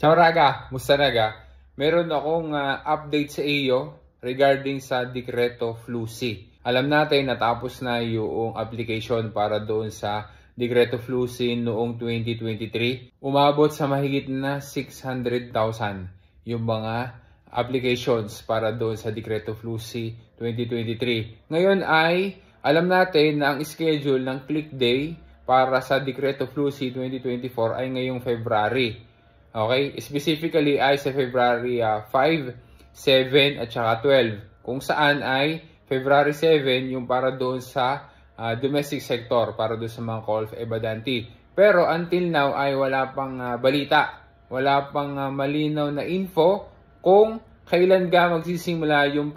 Ciao Raga, musta Raga? Meron akong uh, update sa iyo regarding sa dekreto FLUSI. Alam natin natapos na yung application para doon sa dekreto FLUSI noong 2023. Umabot sa mahigit na 600,000 yung mga applications para doon sa dekreto FLUSI 2023. Ngayon ay alam natin na ang schedule ng click day para sa dekreto FLUSI 2024 ay ngayong February. Okay? Specifically ay sa February uh, 5, 7 at saka 12. Kung saan ay February 7 yung para doon sa uh, domestic sector, para doon sa mga call ebadanti. Pero until now ay wala pang uh, balita, wala pang uh, malinaw na info kung kailan ga magsisimula yung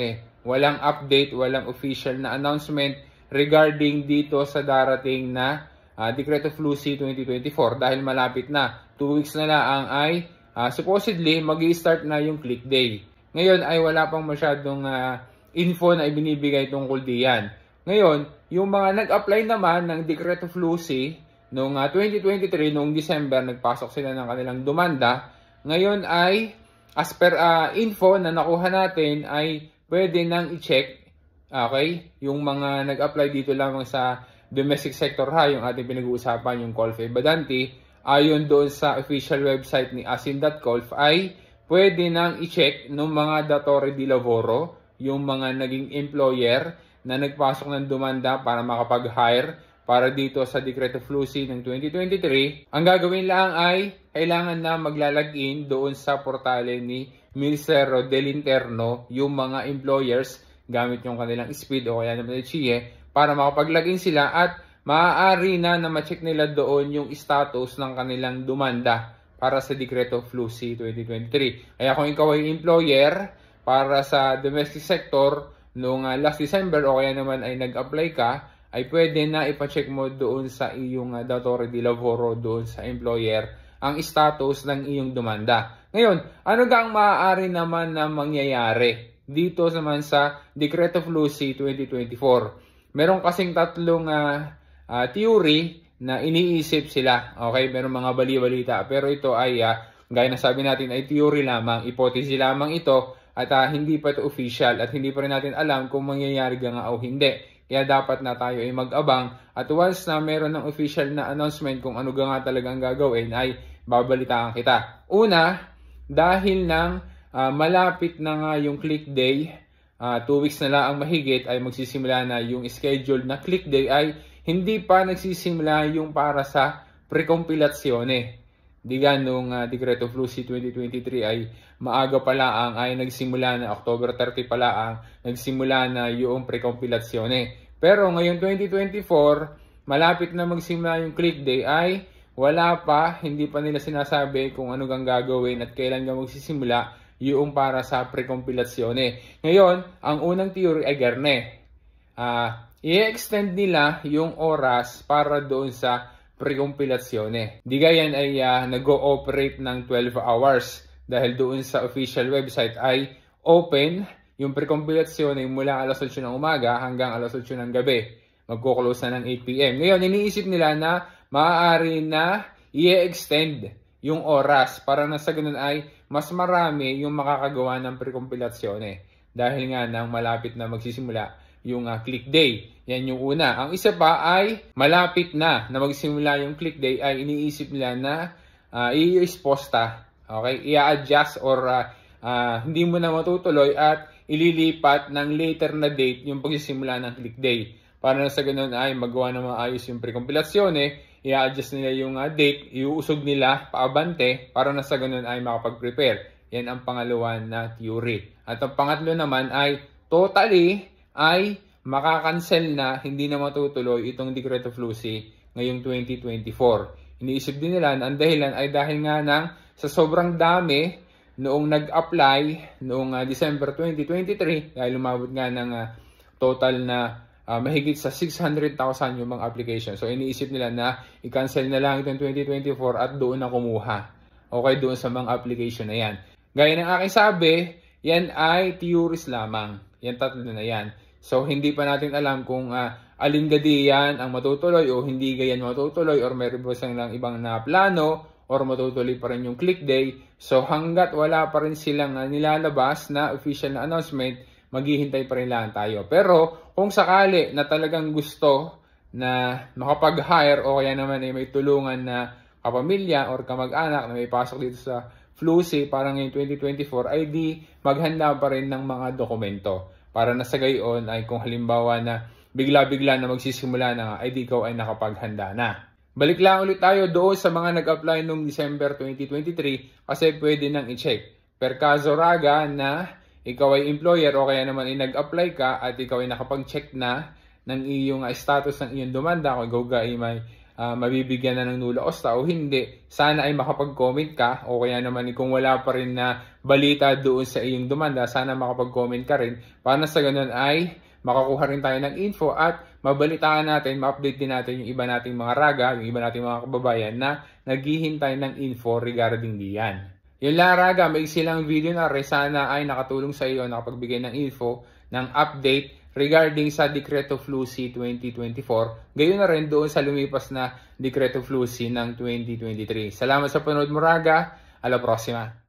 eh. Walang update, walang official na announcement regarding dito sa darating na uh, Decreto of Lucy 2024 dahil malapit na. 2 weeks na lang ay uh, supposedly mag start na yung click day. Ngayon ay wala pang masyadong uh, info na ibinibigay tungkol diyan. Ngayon, yung mga nag-apply naman ng Decreto of Lucy noong uh, 2023, noong December, nagpasok sila ng kanilang dumanda. Ngayon ay, as per uh, info na nakuha natin, ay pwede nang i-check okay, yung mga nag-apply dito lamang sa domestic sector ha, yung ating pinag-uusapan, yung Colfe Badanti, ayon doon sa official website ni asin.colf ay pwede nang i-check ng mga Datore di Lavoro, yung mga naging employer na nagpasok ng dumanda para makapag-hire para dito sa Decreto Flusi ng 2023, ang gagawin lang ay kailangan na maglalag-in doon sa portale ni Ministero del Interno yung mga employers gamit yung kanilang speed o kaya naman chie para makapaglagin sila at maaari na na ma-check nila doon yung status ng kanilang dumanda para sa Dekreto FLUSI 2023. Kaya kung ikaw ay employer para sa domestic sector noong ah, last December o kaya naman ay nag-apply ka, ay pwede na ipacheck mo doon sa iyong uh, ah, datore di lavoro doon sa employer ang status ng iyong demanda. Ngayon, ano ga ang maaari naman na mangyayari dito naman sa Decreto Flusi 2024? Meron kasing tatlong uh, uh, theory na iniisip sila. Okay, meron mga bali-balita. Pero ito ay, uh, gaya na sabi natin, ay theory lamang, hypothesis lamang ito at uh, hindi pa ito official at hindi pa rin natin alam kung mangyayari nga o hindi. Kaya dapat na tayo ay mag-abang at once na meron ng official na announcement kung ano nga talaga ang gagawin ay babalitaan kita. Una, dahil nang uh, malapit na nga yung click day uh, two weeks na lang ang mahigit ay magsisimula na yung schedule na click day ay hindi pa nagsisimula yung para sa precompilazione. Diga nung uh, Decreto Flusi 2023 ay maaga pala ang ay nagsimula na October 30 pala ang nagsimula na yung precompilazione. Pero ngayon 2024, malapit na magsimula yung click day ay wala pa, hindi pa nila sinasabi kung ano gang gagawin at kailan ka magsisimula yung para sa prekompilasyone. Ngayon, ang unang theory ay Gerne. Uh, I-extend nila yung oras para doon sa prekompilasyone. Di yan ay uh, nag-ooperate ng 12 hours dahil doon sa official website ay open yung prekompilasyone mula alas 8 ng umaga hanggang alas 8 ng gabi. Magkuklose na ng 8pm. Ngayon, iniisip nila na maaari na i-extend yung oras para na sa ganun ay mas marami yung makakagawa ng prekompilasyon eh. Dahil nga nang malapit na magsisimula yung uh, click day. Yan yung una. Ang isa pa ay malapit na na magsimula yung click day ay iniisip nila na uh, ah, i-exposta. Okay? I-adjust or uh, uh, hindi mo na matutuloy at ililipat ng later na date yung pagsisimula ng click day. Para na sa ganun ay magawa na maayos yung prekompilasyon eh i-adjust nila yung uh, date, iuusog nila paabante para na sa ganun ay makapag-prepare. Yan ang pangalawa na theory. At ang pangatlo naman ay totally ay makakancel na, hindi na matutuloy itong Decreto Flusi ngayong 2024. Iniisip din nila na ang dahilan ay dahil nga ng sa sobrang dami noong nag-apply noong uh, December 2023 dahil lumabot nga ng uh, total na uh, mahigit sa 600,000 yung mga application. So iniisip nila na i-cancel na lang itong 2024 at doon na kumuha. Okay, doon sa mga application na yan. Gaya ng aking sabi, yan ay theories lamang. Yan tatlo na yan. So hindi pa natin alam kung uh, alin gadi yan ang matutuloy o hindi gayan matutuloy or meron ba silang ibang na plano or matutuloy pa rin yung click day. So hanggat wala pa rin silang uh, nilalabas na official na announcement, maghihintay pa rin lang tayo. Pero kung sakali na talagang gusto na makapag-hire o kaya naman ay may tulungan na kapamilya or kamag-anak na may pasok dito sa FLUSI para ngayong 2024 ay di maghanda pa rin ng mga dokumento para na sa gayon ay kung halimbawa na bigla-bigla na magsisimula na ay di ikaw ay nakapaghanda na. Balik lang ulit tayo doon sa mga nag-apply noong December 2023 kasi pwede nang i-check. Per caso raga na ikaw ay employer o kaya naman ay nag-apply ka at ikaw ay nakapag-check na ng iyong ah, status ng iyong demanda kung ikaw ay may uh, mabibigyan na ng nula osta o hindi, sana ay makapag-comment ka o kaya naman kung wala pa rin na balita doon sa iyong demanda, sana makapag-comment ka rin para sa ganun ay makakuha rin tayo ng info at mabalitaan natin, ma-update din natin yung iba nating mga raga, yung iba nating mga kababayan na naghihintay ng info regarding diyan. Yung raga, may silang video na Resana ay nakatulong sa iyo nakapagbigay ng info ng update regarding sa Dekreto Flusi 2024. Gayon na rin doon sa lumipas na Dekreto Flusi ng 2023. Salamat sa panood mo, Raga. Ala prossima!